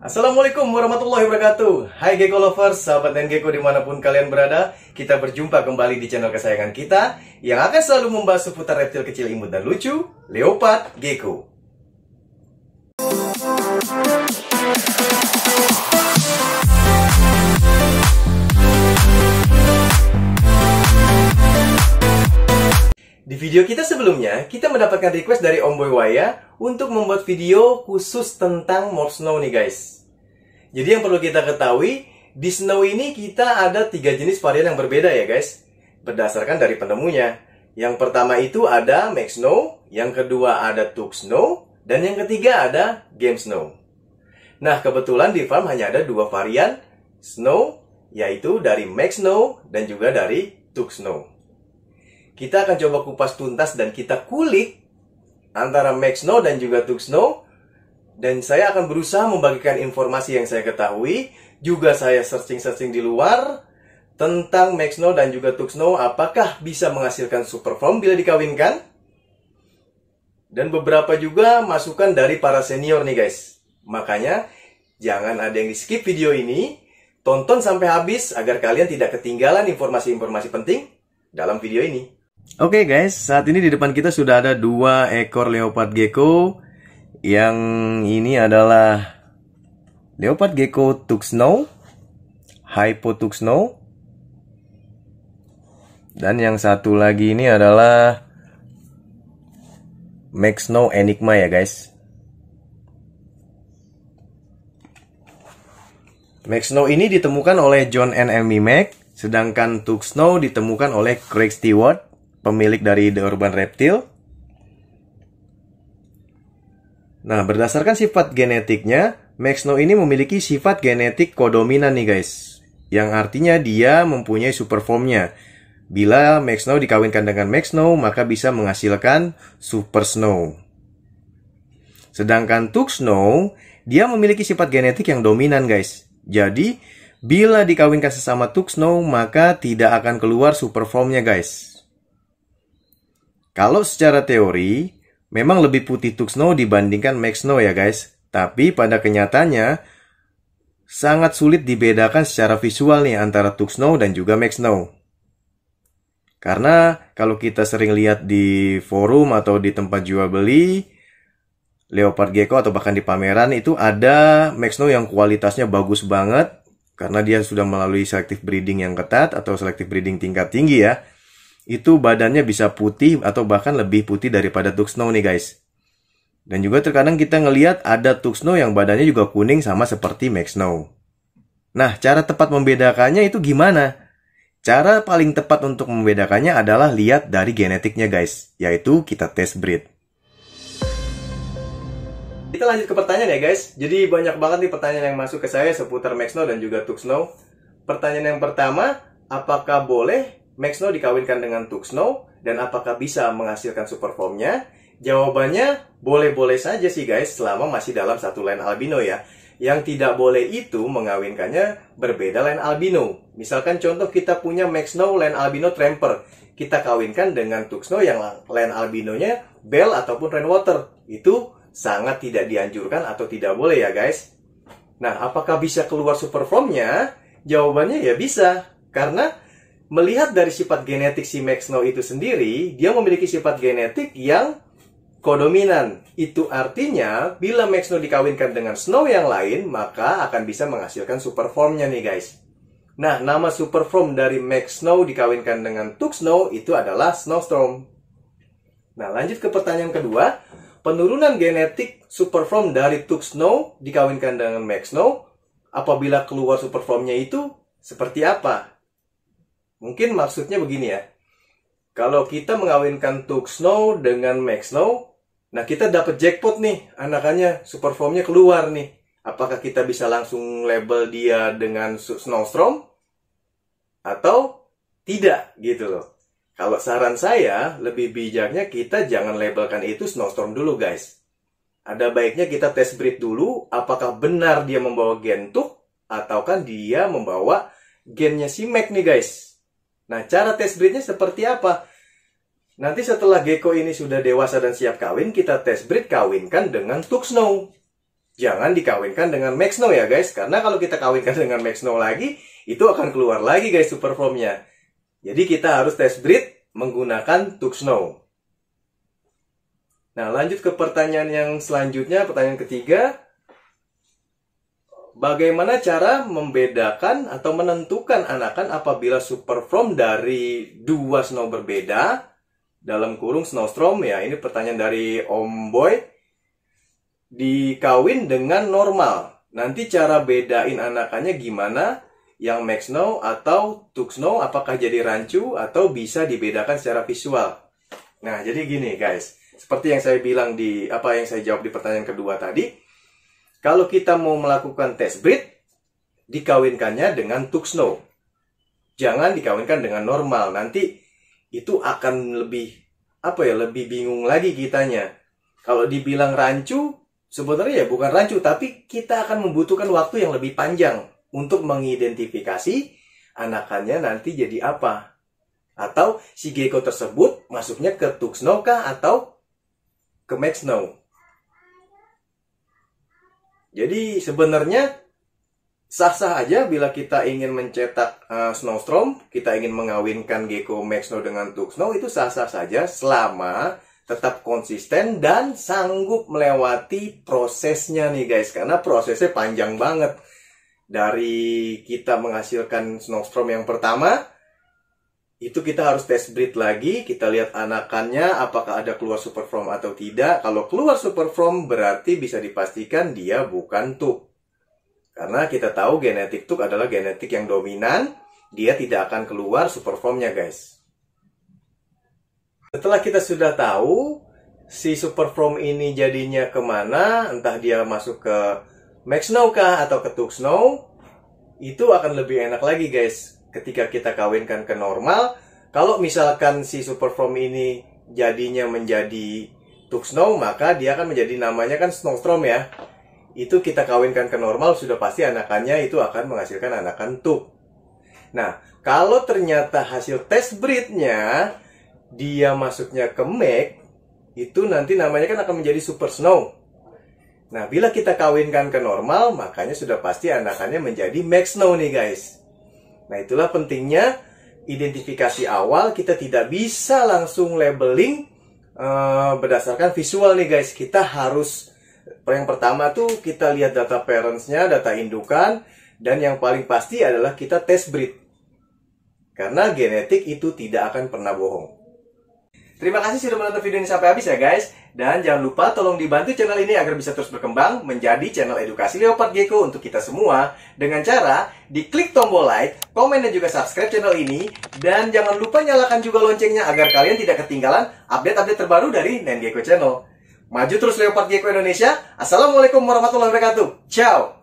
Assalamualaikum warahmatullahi wabarakatuh Hai Gecko Lovers, sahabat dan Gecko dimanapun kalian berada Kita berjumpa kembali di channel kesayangan kita Yang akan selalu membahas seputar reptil kecil imut dan lucu Leopard Gecko video kita sebelumnya, kita mendapatkan request dari Om Boy Waya untuk membuat video khusus tentang more snow nih guys. Jadi yang perlu kita ketahui, di snow ini kita ada tiga jenis varian yang berbeda ya guys, berdasarkan dari penemunya. Yang pertama itu ada max snow, yang kedua ada tux snow, dan yang ketiga ada game snow. Nah kebetulan di farm hanya ada dua varian snow, yaitu dari max snow dan juga dari tux snow. Kita akan coba kupas tuntas dan kita kulik antara Max Snow dan juga Tuxno Snow. Dan saya akan berusaha membagikan informasi yang saya ketahui. Juga saya searching-searching di luar tentang Max Snow dan juga Tuxno Snow. Apakah bisa menghasilkan super form bila dikawinkan? Dan beberapa juga masukan dari para senior nih guys. Makanya jangan ada yang di skip video ini. Tonton sampai habis agar kalian tidak ketinggalan informasi-informasi penting dalam video ini. Oke okay guys, saat ini di depan kita sudah ada dua ekor leopard gecko. Yang ini adalah leopard gecko tuxno, hypotuxno. Dan yang satu lagi ini adalah Maxno Enigma ya guys. Maxno ini ditemukan oleh John N. M. Mac, sedangkan Tuxno ditemukan oleh Craig Stewart pemilik dari The Urban Reptile. Nah, berdasarkan sifat genetiknya, Maxno ini memiliki sifat genetik kodominan nih guys. Yang artinya dia mempunyai super formnya. Bila Maxno dikawinkan dengan Maxno, maka bisa menghasilkan Super Snow. Sedangkan Tuk Snow, dia memiliki sifat genetik yang dominan guys. Jadi, bila dikawinkan sesama Tuk Snow, maka tidak akan keluar super formnya guys. Kalau secara teori, memang lebih putih Tuxno dibandingkan Max Snow ya guys. Tapi pada kenyataannya, sangat sulit dibedakan secara visual nih antara Tuxno dan juga Max Snow. Karena kalau kita sering lihat di forum atau di tempat jual beli, Leopard Gecko atau bahkan di pameran itu ada Max Snow yang kualitasnya bagus banget karena dia sudah melalui selective breeding yang ketat atau selective breeding tingkat tinggi ya itu badannya bisa putih atau bahkan lebih putih daripada Snow nih guys. Dan juga terkadang kita ngelihat ada Snow yang badannya juga kuning sama seperti Max Snow. Nah, cara tepat membedakannya itu gimana? Cara paling tepat untuk membedakannya adalah lihat dari genetiknya guys, yaitu kita tes breed. Kita lanjut ke pertanyaan ya guys. Jadi banyak banget nih pertanyaan yang masuk ke saya seputar Max Snow dan juga Snow. Pertanyaan yang pertama, apakah boleh Max Snow dikawinkan dengan Tuk Snow dan apakah bisa menghasilkan super formnya? Jawabannya boleh-boleh saja sih guys selama masih dalam satu line albino ya. Yang tidak boleh itu mengawinkannya berbeda line albino. Misalkan contoh kita punya Max Snow line albino Tramper. Kita kawinkan dengan Tuk Snow yang line albinonya Bell ataupun Rainwater. Itu sangat tidak dianjurkan atau tidak boleh ya guys. Nah, apakah bisa keluar super formnya? Jawabannya ya bisa. Karena melihat dari sifat genetik si Max Snow itu sendiri, dia memiliki sifat genetik yang kodominan. Itu artinya, bila Max Snow dikawinkan dengan Snow yang lain, maka akan bisa menghasilkan super formnya nih guys. Nah, nama super form dari Max Snow dikawinkan dengan Tuk Snow itu adalah Snowstorm. Nah, lanjut ke pertanyaan kedua. Penurunan genetik super form dari Tuk Snow dikawinkan dengan Max Snow, apabila keluar super formnya itu seperti apa? Mungkin maksudnya begini ya. Kalau kita mengawinkan tuk snow dengan max snow, nah kita dapat jackpot nih anakannya, super superformnya keluar nih. Apakah kita bisa langsung label dia dengan Snowstorm atau tidak gitu loh. Kalau saran saya, lebih bijaknya kita jangan labelkan itu snowstorm dulu guys. Ada baiknya kita tes breed dulu, apakah benar dia membawa gen gentuk, ataukah dia membawa gennya si Mac nih guys. Nah, cara tes breednya seperti apa? Nanti setelah gecko ini sudah dewasa dan siap kawin, kita tes breed kawinkan dengan snow Jangan dikawinkan dengan max snow ya guys, karena kalau kita kawinkan dengan max snow lagi, itu akan keluar lagi guys super superformnya. Jadi kita harus tes breed menggunakan snow Nah, lanjut ke pertanyaan yang selanjutnya, pertanyaan ketiga bagaimana cara membedakan atau menentukan anakan apabila superform dari dua snow berbeda dalam kurung snowstorm ya ini pertanyaan dari Om Boy dikawin dengan normal nanti cara bedain anakannya gimana yang max snow atau tuk snow apakah jadi rancu atau bisa dibedakan secara visual nah jadi gini guys seperti yang saya bilang di apa yang saya jawab di pertanyaan kedua tadi kalau kita mau melakukan test breed, dikawinkannya dengan tuxno. Jangan dikawinkan dengan normal. Nanti itu akan lebih apa ya, lebih bingung lagi kitanya. Kalau dibilang rancu, sebenarnya ya bukan rancu, tapi kita akan membutuhkan waktu yang lebih panjang untuk mengidentifikasi anakannya nanti jadi apa. Atau si gecko tersebut masuknya ke tuxno kah atau ke maxno. Jadi sebenarnya sah-sah aja bila kita ingin mencetak uh, snowstorm, kita ingin mengawinkan gecko Max Snow dengan Tuk Snow itu sah-sah saja selama tetap konsisten dan sanggup melewati prosesnya nih guys karena prosesnya panjang banget dari kita menghasilkan snowstorm yang pertama itu kita harus test breed lagi, kita lihat anakannya apakah ada keluar superform atau tidak. Kalau keluar superform berarti bisa dipastikan dia bukan tuk. Karena kita tahu genetik tuk adalah genetik yang dominan, dia tidak akan keluar superformnya guys. Setelah kita sudah tahu si superform ini jadinya kemana, entah dia masuk ke Max Snow kah atau ke Tuk Snow, itu akan lebih enak lagi guys ketika kita kawinkan ke normal, kalau misalkan si super superform ini jadinya menjadi snow maka dia akan menjadi namanya kan Snowstorm ya. Itu kita kawinkan ke normal, sudah pasti anakannya itu akan menghasilkan anakan Tuk. Nah, kalau ternyata hasil tes breednya dia masuknya ke Meg, itu nanti namanya kan akan menjadi Super Snow. Nah, bila kita kawinkan ke normal, makanya sudah pasti anakannya menjadi max Snow nih guys. Nah, itulah pentingnya identifikasi awal kita tidak bisa langsung labeling uh, berdasarkan visual nih guys. Kita harus yang pertama tuh kita lihat data parentsnya, data indukan, dan yang paling pasti adalah kita test breed. Karena genetik itu tidak akan pernah bohong. Terima kasih sudah menonton video ini sampai habis ya guys. Dan jangan lupa tolong dibantu channel ini agar bisa terus berkembang menjadi channel edukasi Leopard Gecko untuk kita semua. Dengan cara diklik tombol like, komen dan juga subscribe channel ini. Dan jangan lupa nyalakan juga loncengnya agar kalian tidak ketinggalan update-update terbaru dari Nen Gecko Channel. Maju terus Leopard Gecko Indonesia. Assalamualaikum warahmatullahi wabarakatuh. Ciao!